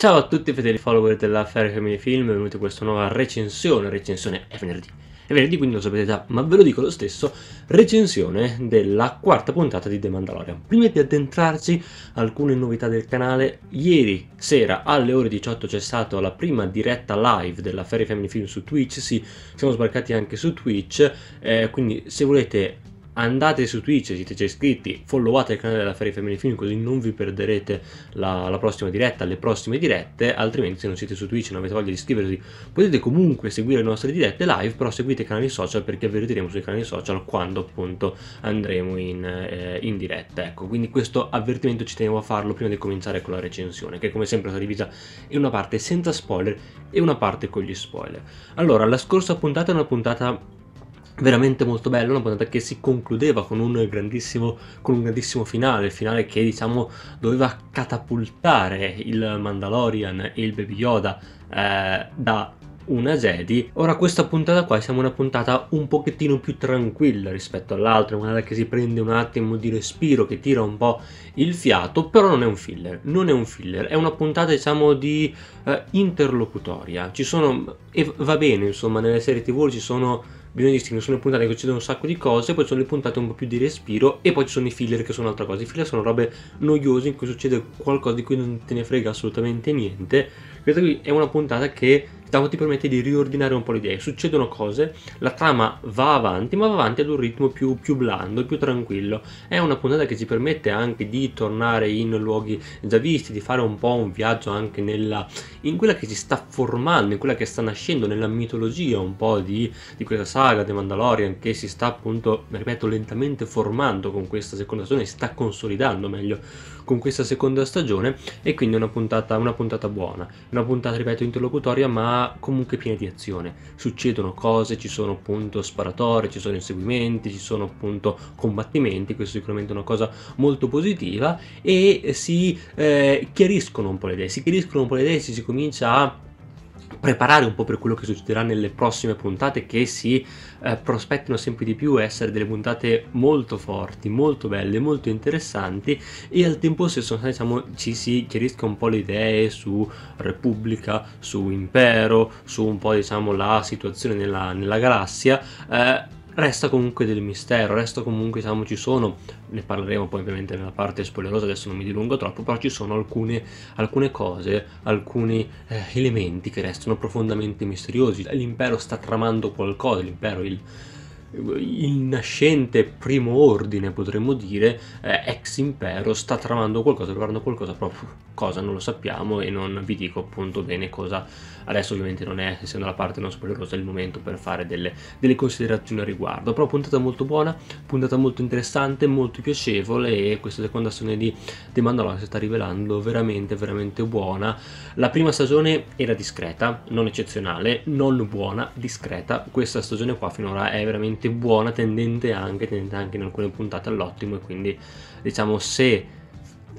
Ciao a tutti fedeli follower della Fair Family Film, benvenuti a questa nuova recensione, recensione è venerdì, è venerdì quindi lo sapete già, ma ve lo dico lo stesso, recensione della quarta puntata di The Mandalorian. Prima di addentrarci alcune novità del canale, ieri sera alle ore 18 c'è stata la prima diretta live della Fair Family Film su Twitch, sì, siamo sbarcati anche su Twitch, eh, quindi se volete andate su Twitch, siete già iscritti, followate il canale della Ferry Family Film così non vi perderete la, la, prossima diretta, le prossime dirette, altrimenti se non siete su Twitch e non avete voglia di iscrivervi potete comunque seguire le nostre dirette live, però seguite i canali social perché avvertiremo sui canali social quando appunto andremo in, eh, in diretta. Ecco, quindi questo avvertimento ci tenevo a farlo prima di cominciare con la recensione, che come sempre sarà divisa in una parte senza spoiler e una parte con gli spoiler. Allora, la scorsa puntata è una puntata veramente molto bello, una puntata che si concludeva con un grandissimo, con un grandissimo finale, il finale che diciamo doveva catapultare il Mandalorian e il Baby Yoda eh, da una Jedi. Ora questa puntata qua siamo una puntata un pochettino più tranquilla rispetto all'altra, una puntata che si prende un attimo di respiro, che tira un po' il fiato, però non è un filler, non è un filler, è una puntata diciamo di eh, interlocutoria. Ci sono, e va bene insomma, nelle serie tv ci sono bisogna distinguere, sono le puntate che succedono un sacco di cose, poi ci sono le puntate un po' più di respiro e poi ci sono i filler che sono altra cosa. I filler sono robe noiose in cui succede qualcosa di cui non te ne frega assolutamente niente. Questa qui è una puntata che ti permette di riordinare un po' le idee, succedono cose, la trama va avanti, ma va avanti ad un ritmo più, più blando, più tranquillo. È una puntata che ci permette anche di tornare in luoghi già visti, di fare un po' un viaggio anche nella, in quella che si sta formando, in quella che sta nascendo, nella mitologia un po' di, di questa saga di Mandalorian che si sta appunto, ripeto, lentamente formando con questa seconda stagione, si sta consolidando meglio con questa seconda stagione e quindi una puntata, una puntata buona, una puntata ripeto interlocutoria ma comunque piena di azione, succedono cose, ci sono appunto sparatori, ci sono inseguimenti, ci sono appunto combattimenti, questo è sicuramente una cosa molto positiva e si eh, chiariscono un po' le idee, si chiariscono un po' le idee si, si comincia a preparare un po' per quello che succederà nelle prossime puntate che si eh, prospettano sempre di più essere delle puntate molto forti, molto belle, molto interessanti e al tempo stesso diciamo, ci si chiarisca un po' le idee su Repubblica, su Impero, su un po' diciamo la situazione nella, nella galassia eh, resta comunque del mistero, resta comunque, diciamo, ci sono, ne parleremo poi ovviamente nella parte spoilerosa, adesso non mi dilungo troppo, però ci sono alcune, alcune cose, alcuni eh, elementi che restano profondamente misteriosi. L'impero sta tramando qualcosa, l'impero, il il nascente primo ordine, potremmo dire, eh, ex impero, sta tramando qualcosa, preparando qualcosa proprio cosa non lo sappiamo e non vi dico appunto bene cosa adesso ovviamente non è essendo la parte non spoilerosa il momento per fare delle, delle considerazioni al riguardo però puntata molto buona puntata molto interessante molto piacevole e questa seconda stagione di The Mandalorian si sta rivelando veramente veramente buona la prima stagione era discreta non eccezionale non buona discreta questa stagione qua finora è veramente buona tendente anche tendente anche in alcune puntate all'ottimo e quindi diciamo se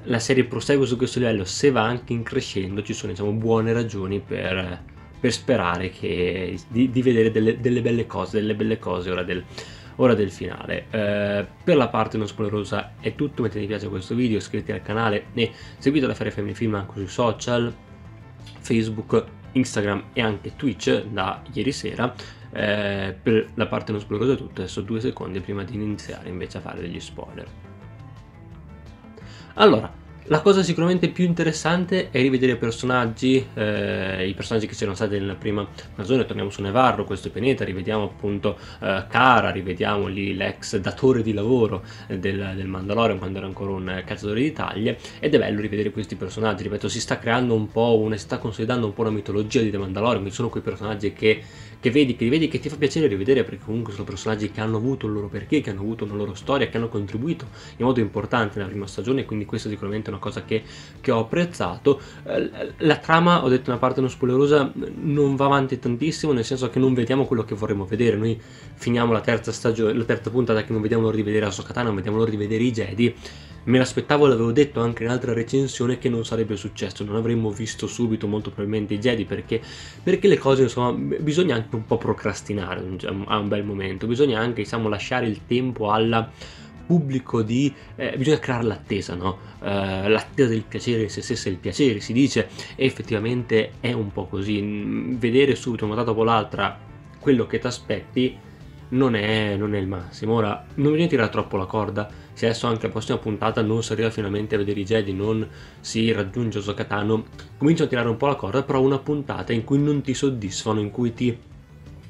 la serie prosegue su questo livello, se va anche in crescendo, ci sono diciamo, buone ragioni per, per sperare che, di, di, vedere delle, delle, belle cose, delle belle cose ora del, ora del finale. Eh, per la parte non spoilerosa è tutto, mettete mi piace a questo video, iscrivetevi al canale e seguite la Fare Family Film anche sui social, Facebook, Instagram e anche Twitch da ieri sera. Eh, per la parte non spoilerosa è tutto, adesso due secondi prima di iniziare invece a fare degli spoiler. Allora, la cosa sicuramente più interessante è rivedere i personaggi, eh, i personaggi che c'erano stati nella prima stagione, torniamo su Nevarro, questo pianeta, rivediamo appunto eh, Cara, rivediamo lì l'ex datore di lavoro eh, del, del Mandalorian quando era ancora un eh, cacciatore di taglie ed è bello rivedere questi personaggi, ripeto si sta creando un po', una, si sta consolidando un po' la mitologia di The Mandalorian, ci sono quei personaggi che che vedi, che rivedi, che ti fa piacere rivedere perché comunque sono personaggi che hanno avuto il loro perché, che hanno avuto una loro storia, che hanno contribuito in modo importante nella prima stagione, quindi questa è sicuramente una cosa che, che ho apprezzato. Eh, la trama, ho detto una parte non spoilerosa, non va avanti tantissimo, nel senso che non vediamo quello che vorremmo vedere. Noi finiamo la terza, stagione, la terza puntata che non vediamo l'ora di vedere Asokatana, non vediamo l'ora di vedere i Jedi. Me l'aspettavo, l'avevo detto anche in altra recensione, che non sarebbe successo, non avremmo visto subito molto probabilmente i Jedi perché, perché le cose, insomma, bisogna anche un po' procrastinare diciamo, a un bel momento, bisogna anche, diciamo, lasciare il tempo alla pubblico di... Eh, bisogna creare l'attesa, no? eh, l'attesa del piacere in se stessa è il piacere, si dice, e effettivamente è un po' così. Vedere subito una data dopo l'altra quello che ti aspetti non è, non è, il massimo. Ora, non bisogna tirare troppo la corda. Se adesso anche la prossima puntata non si arriva finalmente a vedere i Jedi, non si raggiunge Osakatano, cominciano a tirare un po' la corda, però una puntata in cui non ti soddisfano, in cui ti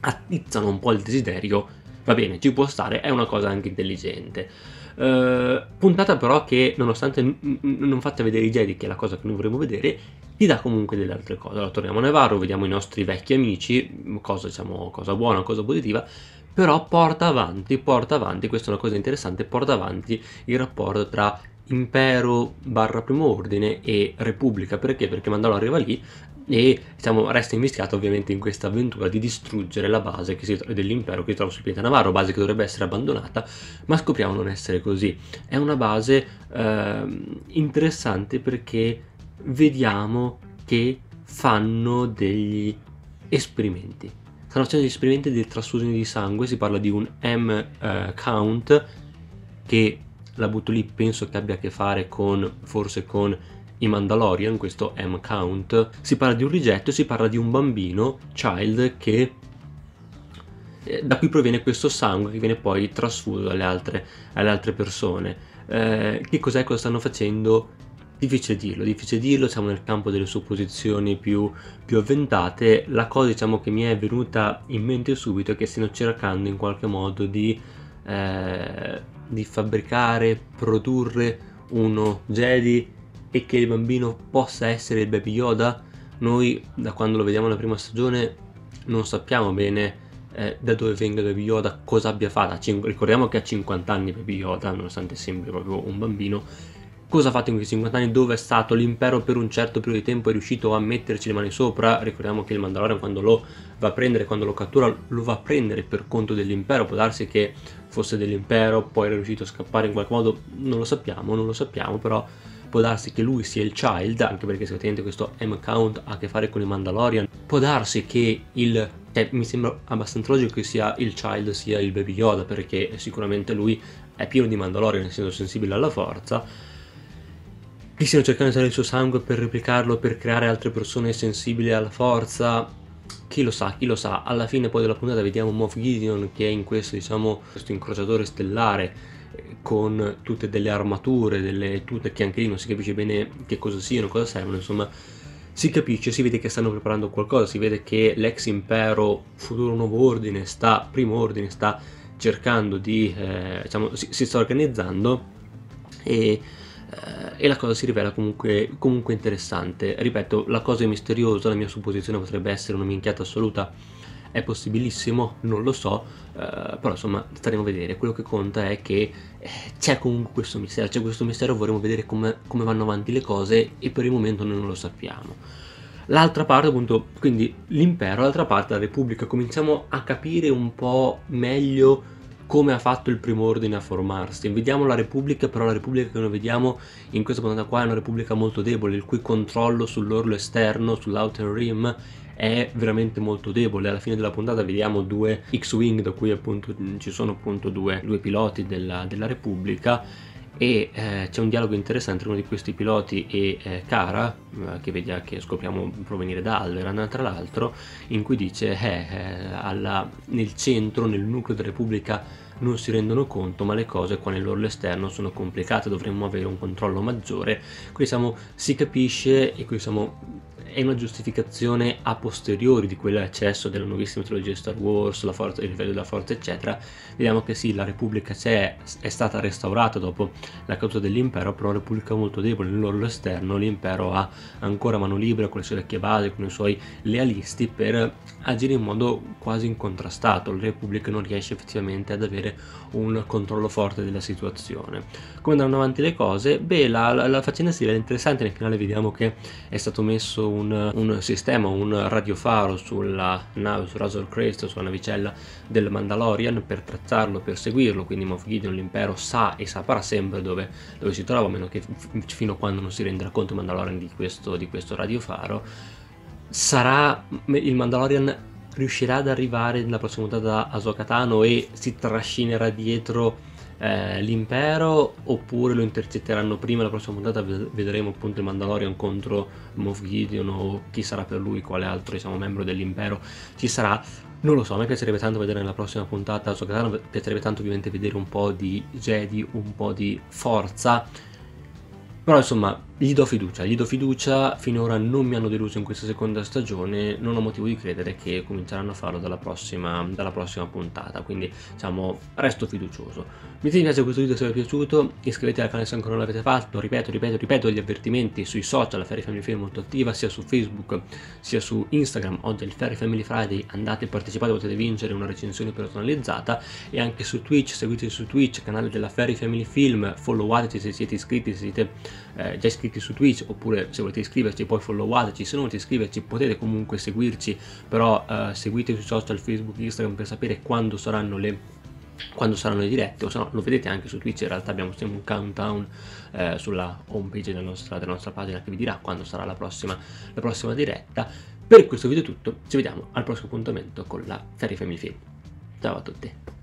attizzano un po' il desiderio Va bene, ci può stare, è una cosa anche intelligente. Uh, puntata però che nonostante n- n- non faccia vedere i Jedi che è la cosa che noi vorremmo vedere gli dà comunque delle altre cose allora torniamo a Nevarro vediamo i nostri vecchi amici mm, cosa, diciamo, cosa buona cosa positiva però porta avanti porta avanti questa è una cosa interessante porta avanti il rapporto tra impero barra primo ordine e repubblica perché perché Mandalo arriva lì e diciamo, resta investigato ovviamente in questa avventura di distruggere la base tro- dell'impero che si trova sul pianeta Navarro, base che dovrebbe essere abbandonata, ma scopriamo non essere così. È una base eh, interessante perché vediamo che fanno degli esperimenti. Stanno facendo degli esperimenti di trasfusione di sangue, si parla di un M eh, count che la butto lì, penso che abbia a che fare con forse con i Mandalorian, questo M-Count, si parla di un rigetto, si parla di un bambino, Child, che eh, da cui proviene questo sangue che viene poi trasfuso alle altre, alle altre persone. Eh, che cos'è, cosa stanno facendo? Difficile dirlo, difficile dirlo, siamo nel campo delle supposizioni più, più avventate. La cosa diciamo, che mi è venuta in mente subito è che stiano cercando in qualche modo di, eh, di fabbricare, produrre uno Jedi e che il bambino possa essere il baby Yoda, noi da quando lo vediamo la prima stagione non sappiamo bene eh, da dove venga Baby Yoda, cosa abbia fatto. Cin- ricordiamo che ha 50 anni Baby Yoda, nonostante sembri proprio un bambino. Cosa ha fatto in questi 50 anni? Dove è stato? L'impero per un certo periodo di tempo è riuscito a metterci le mani sopra. Ricordiamo che il Mandalorian quando lo va a prendere, quando lo cattura, lo va a prendere per conto dell'impero. Può darsi che fosse dell'impero, poi era riuscito a scappare in qualche modo. Non lo sappiamo, non lo sappiamo, però può darsi che lui sia il Child, anche perché sicuramente questo M-Count ha a che fare con i Mandalorian, può darsi che il... Cioè, mi sembra abbastanza logico che sia il Child sia il Baby Yoda, perché sicuramente lui è pieno di Mandalorian, essendo sensibile alla forza, che stiano cercando di usare il suo sangue per replicarlo, per creare altre persone sensibili alla forza, chi lo sa, chi lo sa, alla fine poi della puntata vediamo Moff Gideon che è in questo, diciamo, questo incrociatore stellare con tutte delle armature, delle tute che anche lì non si capisce bene che cosa siano, cosa servono, insomma si capisce, si vede che stanno preparando qualcosa, si vede che l'ex impero futuro nuovo ordine sta, primo ordine sta cercando di, eh, diciamo, si, si, sta organizzando e, eh, e, la cosa si rivela comunque, comunque interessante. Ripeto, la cosa è misteriosa, la mia supposizione potrebbe essere una minchiata assoluta, è possibilissimo, non lo so, eh, però insomma staremo a vedere, quello che conta è che eh, c'è comunque questo mistero, c'è questo mistero, vorremmo vedere come, come vanno avanti le cose e per il momento noi non lo sappiamo l'altra parte appunto quindi l'impero l'altra parte la repubblica cominciamo a capire un po' meglio come ha fatto il primo ordine a formarsi. Vediamo la Repubblica, però la Repubblica che noi vediamo in questa puntata qua è una Repubblica molto debole, il cui controllo sull'orlo esterno, sull'outer rim, è veramente molto debole. Alla fine della puntata vediamo due X-Wing, da cui appunto ci sono appunto due, due piloti della, della Repubblica e eh, c'è un dialogo interessante tra uno di questi piloti e eh, Cara, eh, che, vediamo, che scopriamo provenire da Alveran tra l'altro, in cui dice eh, eh, alla, nel centro, nel nucleo della Repubblica non si rendono conto ma le cose qua nell'orlo esterno sono complicate dovremmo avere un controllo maggiore qui siamo si capisce e qui siamo è una giustificazione a posteriori di quell'accesso della nuovissima trilogia Star Wars, forza, il livello della forza eccetera, vediamo che sì, la Repubblica c'è, è stata restaurata dopo la caduta dell'impero, però la Repubblica è molto debole nell'orlo esterno, l'impero ha ancora mano libera con le sue vecchie basi, con i suoi lealisti per agire in modo quasi incontrastato, la Repubblica non riesce effettivamente ad avere un controllo forte della situazione. Come andranno avanti le cose? Beh, la, la, la faccenda si rivela interessante, nel finale vediamo che è stato messo un, un sistema, un radiofaro sulla nave, su Razor Crest, sulla navicella del Mandalorian per tracciarlo, per seguirlo, quindi Moff Gideon, l'impero, sa e saprà sempre dove, dove si trova, a meno che fino a quando non si renderà conto Mandalorian di questo, di questo radiofaro sarà il Mandalorian riuscirà ad arrivare nella prossima puntata a Sokatano e si trascinerà dietro eh, l'impero oppure lo intercetteranno prima la prossima puntata vedremo appunto il Mandalorian contro Moff Gideon o chi sarà per lui quale altro diciamo, membro dell'impero ci sarà non lo so, a me piacerebbe tanto vedere nella prossima puntata Sokatano, piacerebbe tanto ovviamente vedere un po' di Jedi, un po' di forza però insomma, gli do fiducia, gli do fiducia, finora non mi hanno deluso in questa seconda stagione, non ho motivo di credere che cominceranno a farlo dalla prossima, dalla prossima puntata, quindi diciamo resto fiducioso. Mi piace questo video se vi è piaciuto, iscrivetevi al canale se ancora non l'avete fatto, ripeto, ripeto, ripeto gli avvertimenti sui social, la Ferry Family Friday è molto attiva sia su Facebook sia su Instagram, oggi è il Ferry Family Friday, andate e partecipate, potete vincere una recensione personalizzata e anche su Twitch, seguiteci su Twitch, canale della Ferry Family Film, followateci se siete iscritti, se siete eh, già iscritti su Twitch oppure se volete iscriverci poi followateci, se non volete iscriverci potete comunque seguirci, però eh, seguite sui social Facebook, Instagram per sapere quando saranno le quando saranno le dirette o se no lo vedete anche su Twitch in realtà abbiamo sempre un countdown eh, sulla homepage della nostra, della nostra, pagina che vi dirà quando sarà la prossima, la prossima diretta per questo video è tutto ci vediamo al prossimo appuntamento con la Ferry Family Film ciao a tutti